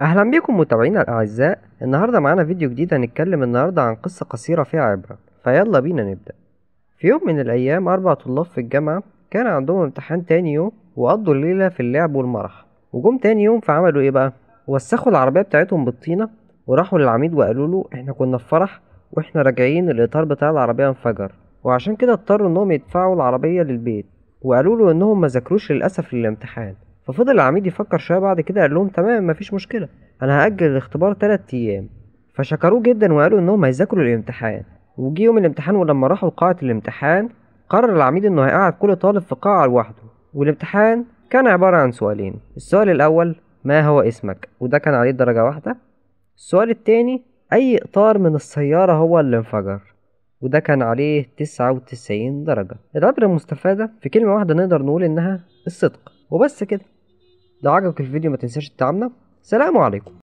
اهلا بيكم متابعينا الاعزاء النهارده معانا فيديو جديد هنتكلم النهارده عن قصه قصيره فيها عبره فيلا بينا نبدا في يوم من الايام اربع طلاب في الجامعه كان عندهم امتحان تاني يوم وقضوا الليله في اللعب والمرح وجم تاني يوم فعملوا ايه بقى وسخوا العربيه بتاعتهم بالطينه وراحوا للعميد وقالوا له احنا كنا في فرح واحنا راجعين الاطار بتاع العربيه انفجر وعشان كده اضطروا انهم يدفعوا العربيه للبيت وقالوا له انهم ما ذاكروش للاسف للامتحان ففضل العميد يفكر شويه بعد كده قال لهم تمام مفيش مشكله انا هاجل الاختبار تلات ايام فشكروه جدا وقالوا انهم هيذاكروا الامتحان وجي يوم الامتحان ولما راحوا لقاعه الامتحان قرر العميد انه هيقعد كل طالب في قاعه لوحده والامتحان كان عباره عن سؤالين السؤال الاول ما هو اسمك وده كان عليه درجه واحده السؤال التاني اي اطار من السياره هو اللي انفجر وده كان عليه تسعة وتسعين درجة العبرة المستفادة في كلمة واحدة نقدر نقول إنها الصدق وبس كده لو عجبك الفيديو ما تنساش تدعمنا سلام عليكم